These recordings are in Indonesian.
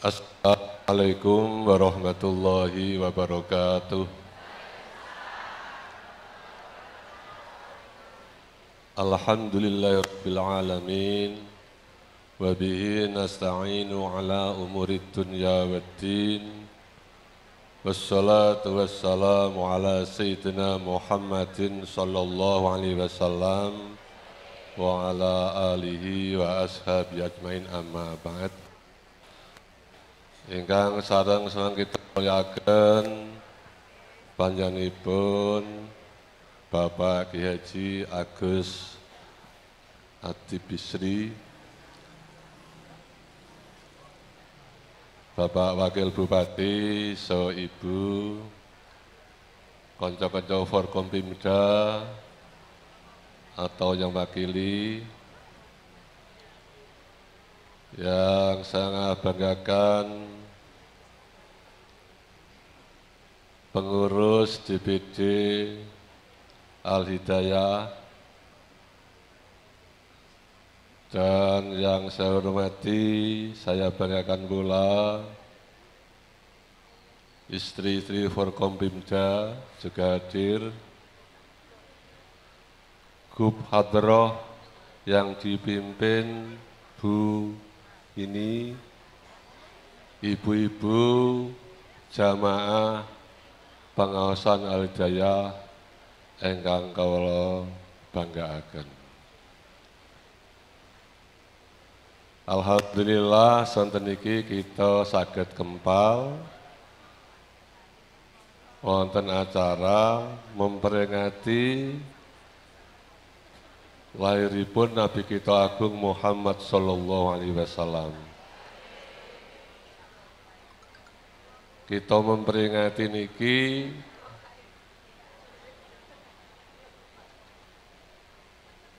Assalamualaikum warahmatullahi wabarakatuh. Alhamdulillahirabbil alamin wa bihi nasta'inu ala umurid dunya waddin. Wassalatu wassalamu ala sayyidina Muhammadin sallallahu alaihi wasallam wa ala alihi wa ashabi ajmain amma ba'd ingkang sarang senang kita panjang ibun Bapak Kiai Haji Agus Bisri Bapak Wakil Bupati so Ibu konco-konco Forkompimda atau yang wakili yang sangat banggakan pengurus DPD Al Hidayah dan yang saya hormati saya banggakan pula istri-istri Forkompimda juga hadir Gub Hadroh yang dipimpin Bu ini ibu-ibu jamaah pengawasan Aljaya engkang bangga akan Alhamdulillah sonten kita sakit kempal wonten acara memperingati lahiripun Nabi kita Agung Muhammad sallallahu alaihi wasallam. Kita memperingati niki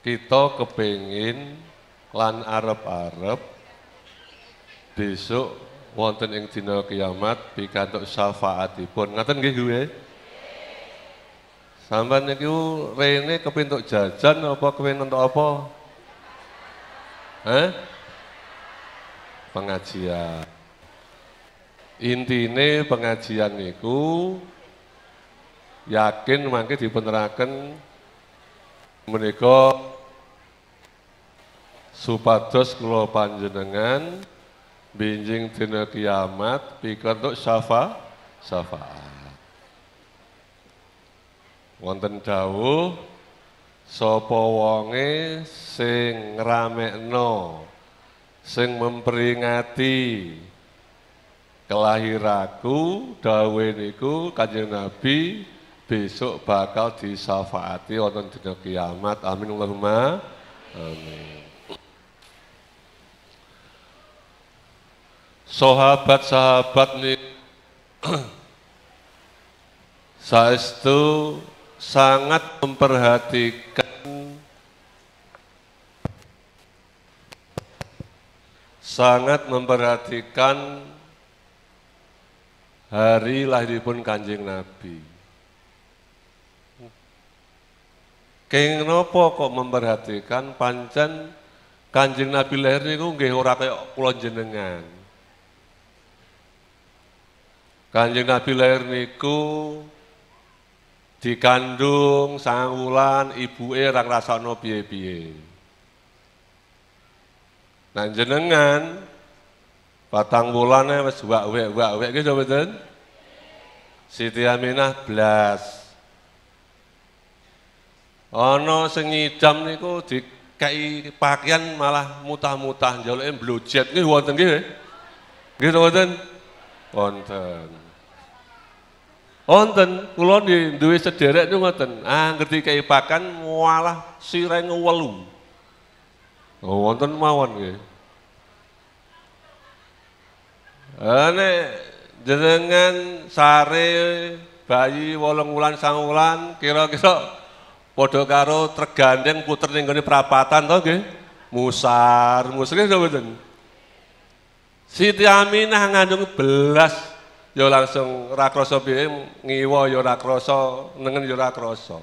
kita kepingin lan arep-arep besok wonten ing dina kiamat pikantuk syafaatipun. Ngaten nggih nggih. Sampai ini Rene kepintuk jajan apa kepin untuk apa? Eh? Pengajian. Intine pengajian niku yakin mangke dipeneraken menika supados kula panjenengan binjing dina kiamat pikantuk syafa syafaat wonten dawuh sapa wonge sing ngramekno sing memperingati kelahiraku daweniku, niku kanjeng Nabi besok bakal disafaati wonten dina kiamat amin Allahumma amin Sahabat-sahabat nih itu sangat memperhatikan sangat memperhatikan hari lahiripun Kanjeng Nabi. nopo kok memperhatikan pancen Kanjeng Nabi lahir niku nggih ora kaya kula jenengan. Kanjeng Nabi lahir niku dikandung sang wulan ibu erang ngrasakno piye-piye. Nah jenengan batang wulane mas wak-wek-wak-wek gitu betul? mboten? Siti Aminah blas. Ana sing di kai pakaian malah mutah-mutah njaluke blojet nggih wonten nggih. Gitu betul? Wonten. Onten di duwe sederek itu ngoten. Angger ah, dikeipakan malah sireng welu. Oh wonten mawon ya. Ane ah, jenengan sare bayi wolong wulan sang wulan kira-kira padha karo tergandeng puter ning perapatan, prapatan to Musar, musri to mboten? Siti Aminah ngandung belas Yo ya langsung ra krasa piye ngiwo ya ra nengen yo ya ra krasa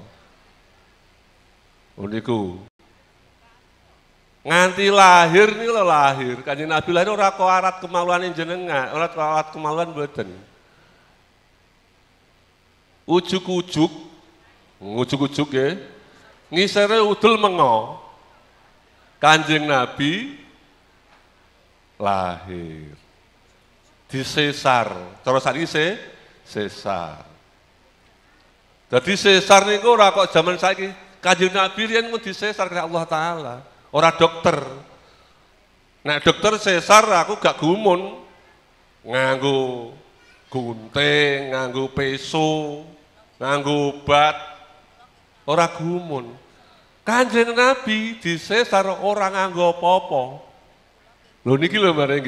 nganti lahir nih lo lahir kanjeng nabi lahir ora kok arat kemaluan jenengan ora kok arat kemaluan mboten ujuk-ujuk ujuk-ujuk ya ngisere udul mengo kanjeng nabi lahir di sesar. Terus saat ini sesar. Jadi Caesar niku ora kok zaman ini kajian Nabi riyen di sesar kena Allah taala, orang dokter. Nah dokter sesar aku gak gumun nganggu gunting, nganggu peso, nganggu obat. orang gumun. Kanjeng Nabi di sesar orang nganggu apa-apa. Lho niki lho bareng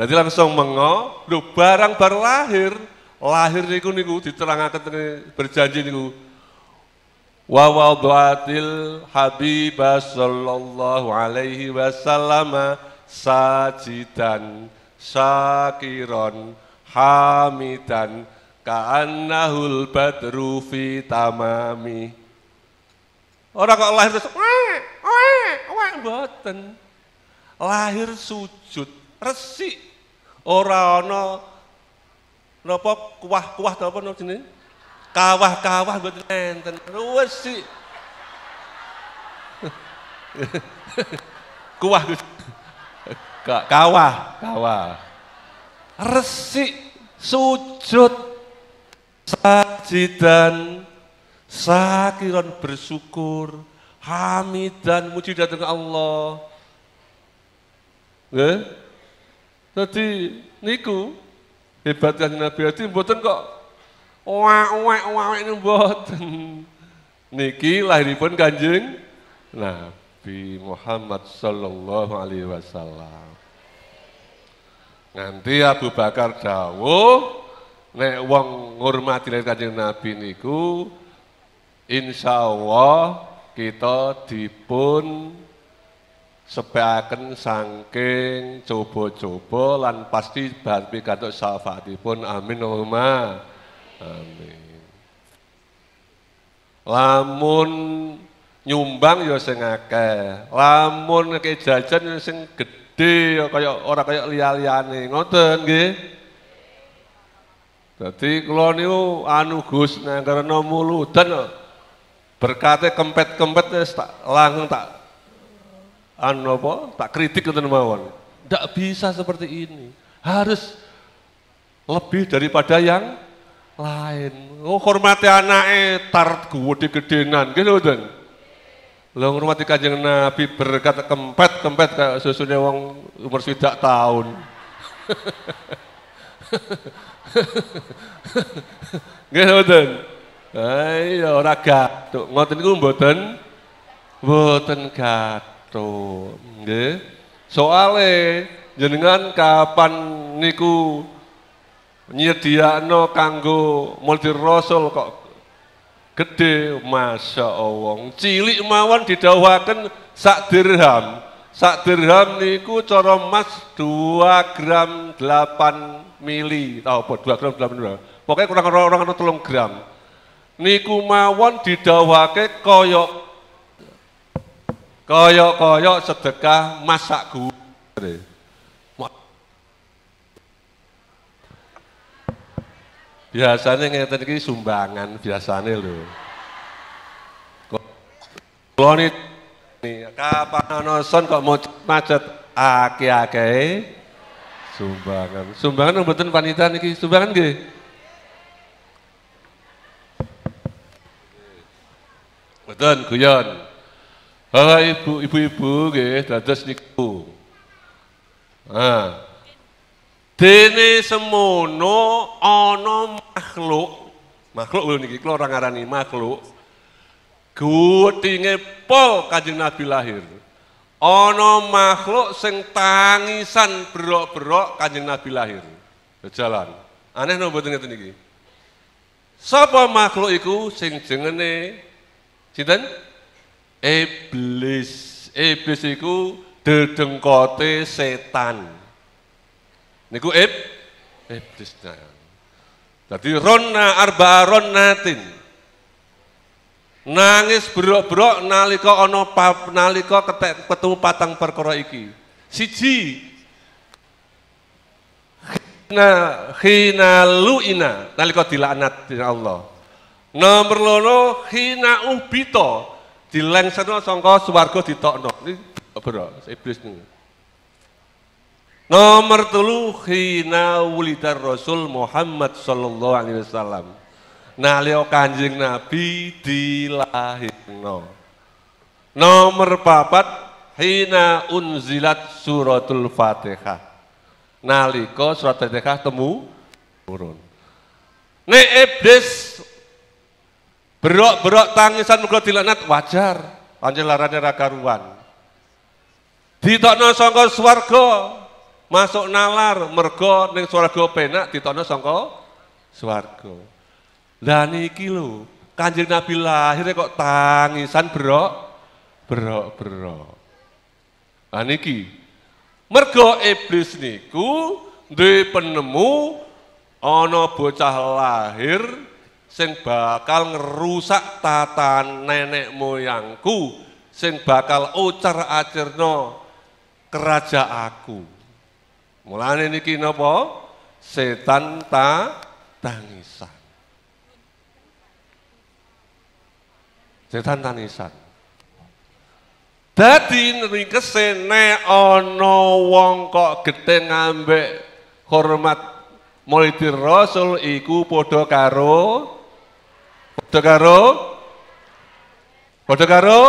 jadi langsung mengo, lu barang baru lahir, lahir niku niku diterangkan berjanji niku. Wa wadatil habibah sallallahu alaihi wasallam sajidan sakiron hamidan ka'annahul badru fi tamami. Orang kok lahir terus, wah, wah, wah, boten. Lahir sujud, resik ora ana napa kuah-kuah ta apa jenenge? Kawah-kawah mboten enten. Wes si. kuah kawah, kawah. resi, sujud sajidan sakiran bersyukur hamidan mujidat dengan Allah. Nggih? Jadi niku hebat kan Nabi Adi mboten kok wawek wawek ini mboten. Niki lahiripun kanjeng Nabi Muhammad Sallallahu Alaihi Wasallam. Nanti Abu Bakar dawuh nek wong ngurmati lahir kanjeng Nabi niku insya Allah kita dipun sepeaken sangking coba-coba lan pasti bahan pikantuk syafaatipun amin Allahumma amin lamun nyumbang ya sing akeh lamun ngeke jajan ya sing gedhe ya kaya ora kaya liya-liyane ngoten nggih dadi kula niku anu Gus nangkerno muludan berkate kempet-kempet tak langsung tak anu apa, tak kritik ngoten mawon. Ndak bisa seperti ini. Harus lebih daripada yang lain. Oh, hormati anake tar gede gedenan, gitu kan Lo hormati Kanjeng Nabi berkat kempet-kempet kayak susunya wong umur sudah tahun. gitu kan ayo iya tuh gaduk. Ngoten niku mboten mboten Tuh, nggih. Soale jenengan kapan niku nyediakno kanggo multi Rasul kok gede Masya Allah cilik mawon didawahkan sak dirham sak dirham niku cara emas 2 gram 8 mili tau apa 2 gram 8 mili pokoknya kurang orang orang telung gram niku mawon didawake koyok Koyok-koyok sedekah masakku. Biasanya ngeten iki sumbangan biasanya lho. Kulo nih kapan noson kok mau macet aki aki. sumbangan. Sumbangan betul panitia niki sumbangan gih. Betul, guyon. Ala ibu ibu ibu gitu, dados niku. Nah. Dene semono ana makhluk. Makhluk lho niki klo orang ngarani makhluk. Gutinge pol Kanjeng Nabi lahir. Ana makhluk sing tangisan brok-brok Kanjeng Nabi lahir. Jalan. Aneh no mboten ngeten niki. Sapa makhluk iku sing jenenge Sinten? iblis. Iblis iku dedengkote setan. Niku ib iblis. Jadi ronna arba ronnatin. Nangis berok-berok nalika ono pap nalika ketemu patang perkara iki. Siji na hina luina nalika dilaknat dening Allah. Nomor lono hina ubito di sangka swarga ditokno. Niki bro, iblis ini. Nomor telu hina wulidar Rasul Muhammad sallallahu alaihi wasallam. Nalika Kanjeng Nabi dilahirno. Nomor papat hina unzilat suratul Fatihah. Nalika surat Fatihah temu turun. Nek iblis Berok-berok tangisan muga dilaknat wajar. Panjelarane ra karuan. Ditokno sangka swarga, masuk nalar mergo ning swarga penak ditokno sangka swarga. Lah niki lho, Kanjeng Nabi lahir kok tangisan berok berok berok. Lah niki mergo iblis niku duwe penemu ana bocah lahir sing bakal ngerusak tatan nenek moyangku sing bakal ocar acerno aku. mulane niki napa setan ta tangisan setan tangisan Dadi nrike sene ana wong kok geteng ambek hormat Maulid Rasul iku padha karo Padha karo Padha karo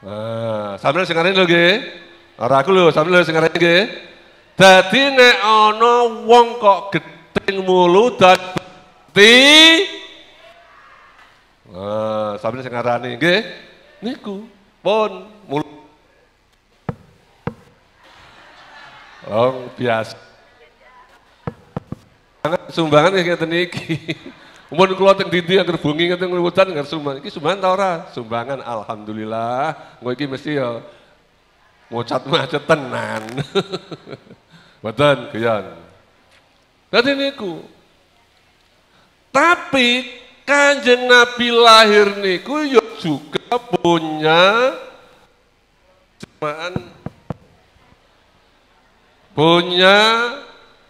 Nah, sampeyan sing lho nggih. Ora aku lho, sambil lho sing nggih. Dadi nek ana wong kok geting mulu dadi Nah, sampeyan sing ngarani nggih. Niku pon, mulu Wong oh, biasa. Sumbangan kayak ngeten iki. Mun kula teng dindi angger bengi teng ngelibutan, nggak sumbang. Ini sumbangan tau Sumbangan alhamdulillah. Engko ini mesti ya ngocat macet tenan. Badan, kian. Tadi niku. Tapi Kanjeng Nabi lahir niku ya juga punya jamaan punya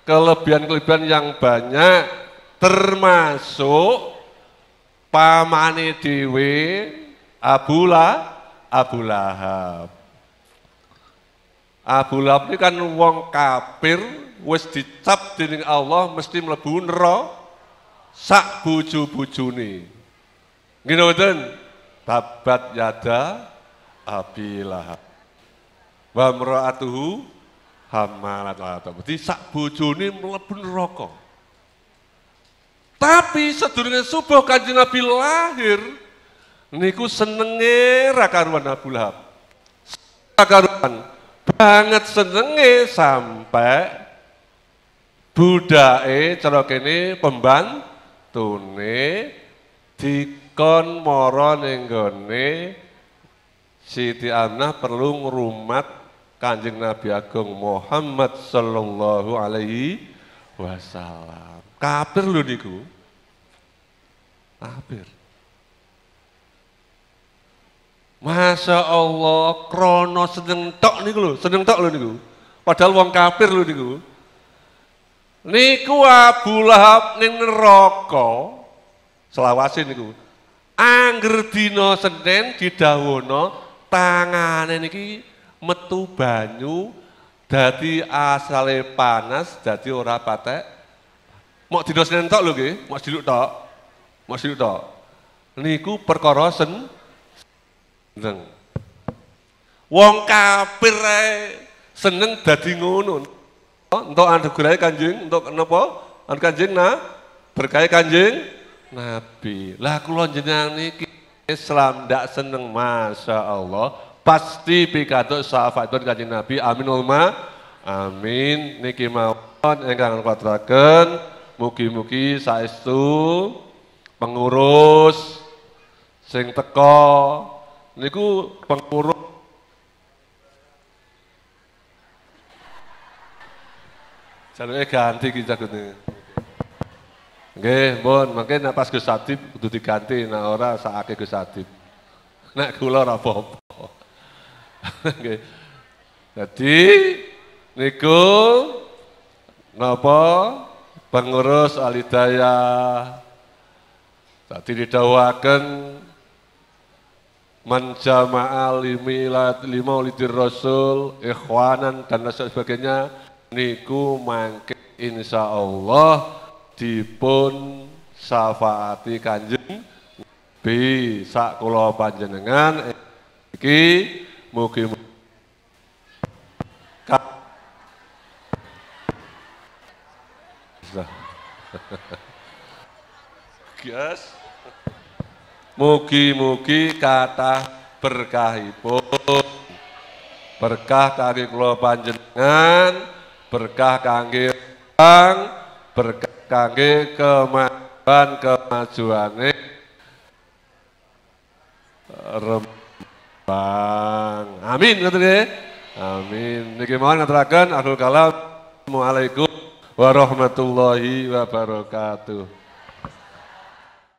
kelebihan-kelebihan yang banyak termasuk pamane dewe Abula Abu Lahab. Abu Lahab ini kan wong kafir wis dicap dening Allah mesti mlebu neraka sak bojo-bojone. Ngene wonten Babat yada abulahab Lahab. Wa mraatuhu hamalat Jadi sak bojone mlebu neraka. Tapi sedurunge subuh Kanjeng Nabi lahir niku senenge ra karuan Abu Lahab. Karuan banget senenge sampai budake cara kene pembantune dikon mara ning nih Siti Aminah perlu ngrumat Kanjeng Nabi Agung Muhammad sallallahu alaihi wasallam. Kafir lho niku. Kafir. Masya Allah, krono seneng tok niku lho, seneng tok lho niku. Padahal wong kafir lho niku. Niku Abu Lahab ning neraka selawase niku. Angger dina Senin didhawono tangane niki metu banyu dadi asale panas dadi ora patek Mau tidur senen tak loh, nggih, mau tidur tak? Mau tidur tak? Niku perkara sen seneng. Wong kafir seneng dadi ngono. Untuk anu gurai Kanjeng, untuk kenapa? Anak Kanjeng nah berkah Kanjeng Nabi. Lah kula jenengan niki Islam ndak seneng Masya Allah pasti sahabat syafaatipun Kanjeng Nabi. Amin ulama. Amin niki mawon ingkang kula Mugi-mugi saestu pengurus sing teko niku pengurus eh ganti kita jagone. Nggih, bon mungkin nek pas Gus Adib diganti nah ora sakake Gus Adib. Nek kula ora apa-apa. Nggih. Jadi niku napa pengurus alidaya tadi didawakan menjamaah alimilat lima ulidir rasul ikhwanan dan lain sebagainya niku mangke insya Allah dipun syafaati kanjeng bisa sakulo panjenengan eh, iki mugi Gas. Mugi-mugi kata berkahipun. Berkah kangge kula panjenengan, berkah kangge bang, berkah kangge kemajuan kemajuane Rembang. Amin ngoten nggih. Amin. Niki mawon ngaturaken akhul kalam. Assalamualaikum warahmatullahi wabarakatuh.